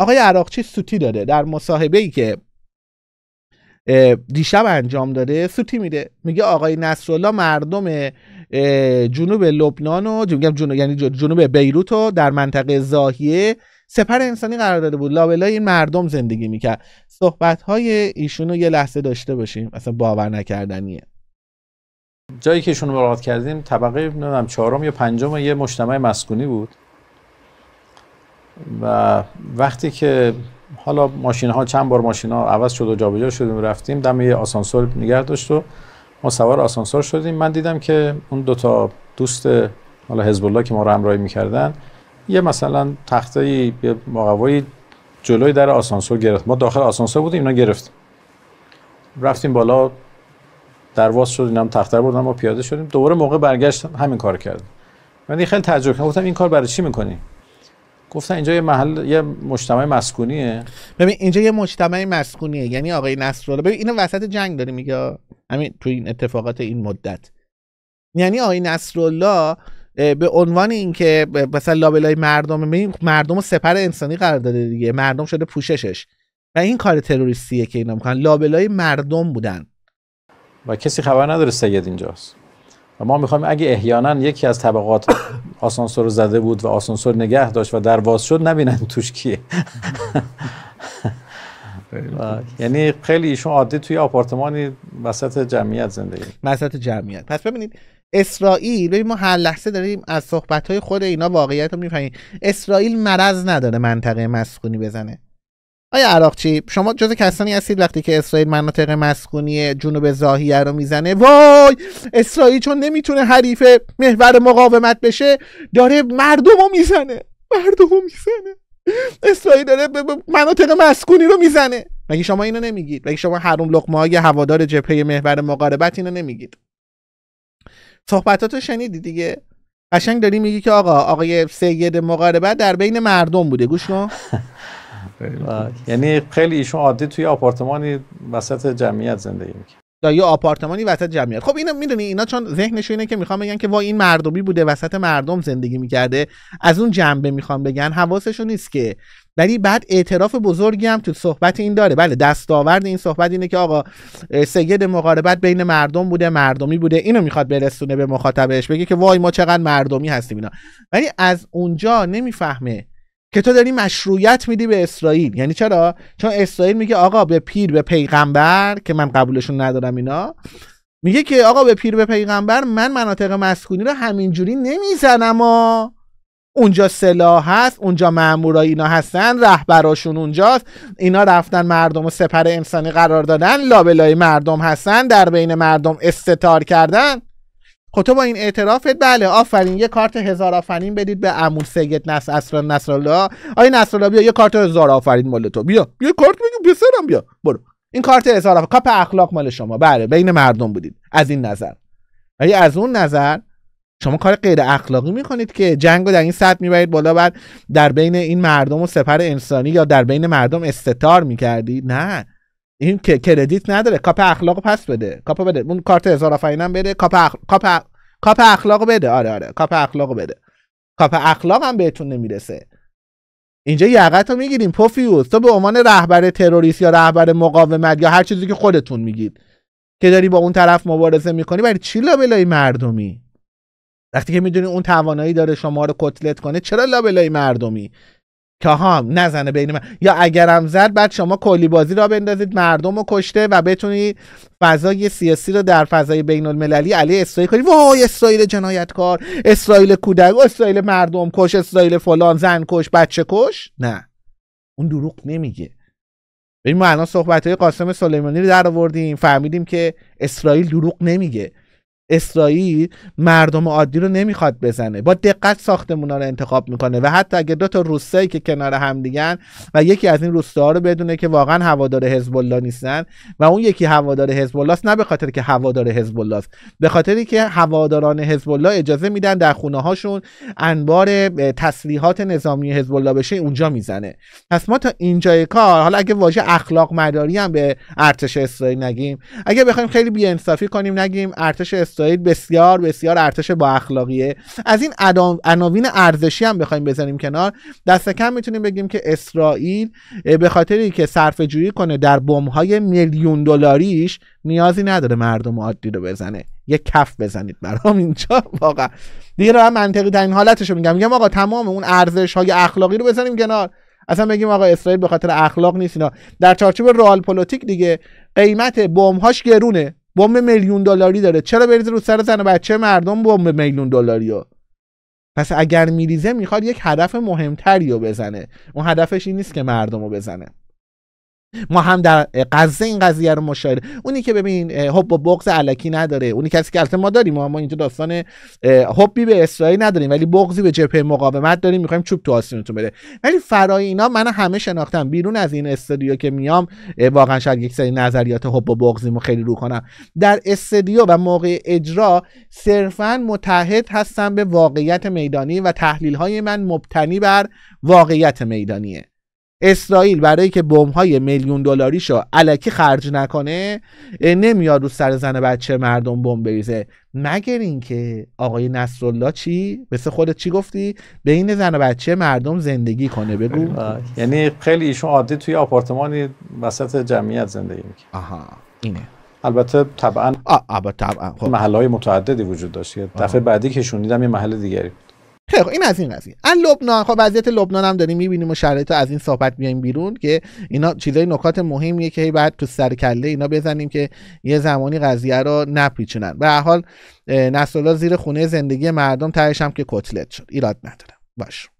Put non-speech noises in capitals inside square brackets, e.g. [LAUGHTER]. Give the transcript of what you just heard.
آقای عراقچی سوتی داره در مصاحبه ای که دیشب انجام داده سوتی میده میگه آقای نصرالله مردم جنوب لبنان و جنوب یعنی جنوب بیروت و در منطقه زاهیه سپر انسانی قرار داده بود لابلای این مردم زندگی میکرد صحبت های ایشون یه لحظه داشته باشیم اصلا باور نکردنیه جایی که ایشون ملاقات کردیم طبقه نمیدونم چهارم یا پنجم یه مجتمع مسکونی بود و وقتی که حالا ماشین ها چند بار ماشین ها عوض شد و جابجا شدیم رفتیم دم یه آسانسور نگه داشت و ما سوار آسانسور شدیم من دیدم که اون دو تا دوست حالا حزب الله که ما رو همراهی میکردن یه مثلا تخته یه مقوایی جلوی در آسانسور گرفت ما داخل آسانسور بودیم اینا گرفتیم رفتیم بالا درواز شد هم تخته بردن ما پیاده شدیم دوباره موقع برگشت همین کار کردم من خیلی تعجب کردم گفتم این کار برای چی میکنی گفتن اینجا یه محل یه مجتمع مسکونیه ببین اینجا یه مجتمع مسکونیه یعنی آقای نصرالله ببین اینو وسط جنگ داره میگه همین تو این اتفاقات این مدت یعنی آقای نصرالله به عنوان اینکه مثلا لابلای مردم ببین مردم و سپر انسانی قرار داده دیگه مردم شده پوششش و این کار تروریستیه که اینا میکنن لابلای مردم بودن و کسی خبر نداره سید اینجاست و ما میخوایم اگه احیانا یکی از طبقات آسانسور رو زده بود و آسانسور نگه داشت و درواز شد نبینن توش کیه یعنی خیلی ایشون عادی توی آپارتمانی وسط جمعیت زندگی وسط جمعیت پس ببینید اسرائیل ببین ما هر لحظه داریم از صحبت خود اینا واقعیت رو میفهمیم اسرائیل مرض نداره منطقه مسکونی بزنه آیا عراقچی شما جز کسانی هستید وقتی که اسرائیل مناطق مسکونی جنوب زاهیه رو میزنه وای اسرائیل چون نمیتونه حریف محور مقاومت بشه داره مردم رو میزنه مردم رو میزنه اسرائیل داره مناطق مسکونی رو میزنه مگه شما اینو نمیگید مگه شما هروم لقمه های هوادار جبهه محور مقاربت اینو نمیگید صحبتاتو شنیدی دیگه قشنگ داری میگی که آقا آقای سید مقاربت در بین مردم بوده گوش [LAUGHS] یعنی خیلی ایشون عادی توی آپارتمانی وسط جمعیت زندگی میکنه یه آپارتمانی وسط جمعیت خب اینو میدونی اینا چون ذهنشو اینه که میخوام بگن که وا این مردمی بوده وسط مردم زندگی میکرده از اون جنبه میخوام بگن حواسشون نیست که ولی بعد اعتراف بزرگی هم تو صحبت این داره بله دستاورد این صحبت اینه که آقا سید مقاربت بین مردم بوده مردمی بوده اینو میخواد برسونه به مخاطبش بگه که وای ما چقدر مردمی هستیم اینا ولی از اونجا نمیفهمه که تو داری مشروعیت میدی به اسرائیل یعنی چرا چون اسرائیل میگه آقا به پیر به پیغمبر که من قبولشون ندارم اینا میگه که آقا به پیر به پیغمبر من مناطق مسکونی رو همینجوری نمیزنم و اونجا سلاح هست اونجا مامورا اینا هستن رهبراشون اونجاست اینا رفتن مردم و سپر انسانی قرار دادن لابلای مردم هستن در بین مردم استتار کردن خب تو با این اعترافت بله آفرین یه کارت هزار آفرین بدید به عمو سید نصر اصلا نصرالله آی نصرالله بیا یه کارت هزار آفرین مال تو بیا یه کارت بگو پسرم بیا برو این کارت هزار آفرین کاپ اخلاق مال شما بله بین مردم بودید از این نظر ولی از اون نظر شما کار غیر اخلاقی میکنید که جنگ رو در این سطح میبرید بالا بعد در بین این مردم و سپر انسانی یا در بین مردم استتار میکردید نه این که کردیت نداره کاپ اخلاق پس بده کاپ بده اون کارت هزار بده کاپ کاپ, کاپ اخلاق بده آره آره کاپ اخلاق بده کاپ اخلاق هم بهتون نمیرسه اینجا یقت رو میگیریم پوفیوز تو به عنوان رهبر تروریست یا رهبر مقاومت یا هر چیزی که خودتون میگید که داری با اون طرف مبارزه میکنی برای چی لابلای مردمی وقتی که میدونی اون توانایی داره شما رو کتلت کنه چرا لابلای مردمی که ها نزنه بین من یا اگرم زد بعد شما کلی بازی را بندازید مردم رو کشته و بتونید فضای سیاسی رو در فضای بین المللی علیه اسرائیل کنی وای اسرائیل جنایتکار اسرائیل کودک اسرائیل مردم کش اسرائیل فلان زن کش بچه کش نه اون دروغ نمیگه ببین ما الان صحبت های قاسم سلیمانی رو در آوردیم فهمیدیم که اسرائیل دروغ نمیگه اسرائیل مردم عادی رو نمیخواد بزنه با دقت ساختمونا رو انتخاب میکنه و حتی اگه دو تا روستایی که کنار هم دیگن و یکی از این روستاها رو بدونه که واقعا هوادار حزب نیستن و اون یکی هوادار حزب الله نه به خاطر که هوادار حزب است به خاطری که هواداران حزب اجازه میدن در خونه هاشون انبار تسلیحات نظامی حزب بشه اونجا میزنه پس ما تا اینجای کار حالا اگه واژه اخلاق مداری هم به ارتش اسرائیل نگیم اگه بخوایم خیلی بی‌انصافی کنیم نگیم ارتش بسیار بسیار ارتش با اخلاقیه از این عناوین ارزشی هم بخوایم بزنیم کنار دست کم میتونیم بگیم که اسرائیل به خاطری که صرف جویی کنه در بمب‌های میلیون دلاریش نیازی نداره مردم عادی رو بزنه یه کف بزنید برام اینجا واقعا دیگه دارم منطقی در حالتش رو میگم میگم آقا تمام اون ارزش های اخلاقی رو بزنیم کنار اصلا بگیم آقا اسرائیل به خاطر اخلاق نیست اینا در چارچوب رئال پلیتیک دیگه قیمت بمهاش گرونه بمب میلیون دلاری داره چرا بریزه رو سر زن بچه مردم بمب میلیون دلاری پس اگر میریزه میخواد یک هدف مهمتری رو بزنه اون هدفش این نیست که مردم رو بزنه ما هم در غزه این قضیه رو مشاهده اونی که ببین حب خب و بغض علکی نداره اونی کسی که ما داریم ما, ما اینجا داستان حبی خب به اسرائیل نداریم ولی بغضی به جبهه مقاومت داریم میخوایم چوب تو آستینتون بده ولی فرای اینا من همه شناختم بیرون از این استودیو که میام واقعا شاید یک سری نظریات حب خب و بغضیمو خیلی رو کنم در استودیو و موقع اجرا صرفا متحد هستم به واقعیت میدانی و تحلیل های من مبتنی بر واقعیت میدانیه اسرائیل برای که بمب‌های میلیون دلاریشو علکی خرج نکنه نمیاد رو سر زن بچه مردم بمب بریزه مگر اینکه آقای نصرالله چی مثل خودت چی گفتی بین زن و بچه مردم زندگی کنه بگو یعنی خیلی ایشون عادی توی آپارتمانی وسط جمعیت زندگی میکنه آها اینه البته طبعا آه، طبعا خب. محل های متعددی وجود داشت دفعه بعدی که شنیدم یه محل دیگری بود خیلی این از این قضیه ان لبنان خب وضعیت لبنان هم داریم میبینیم و شرایط از این صحبت بیایم بیرون که اینا چیزای نکات مهمیه که بعد تو سر کله اینا بزنیم که یه زمانی قضیه رو نپیچونن به حال زیر خونه زندگی مردم تهش هم که کتلت شد ایراد نداره باشه.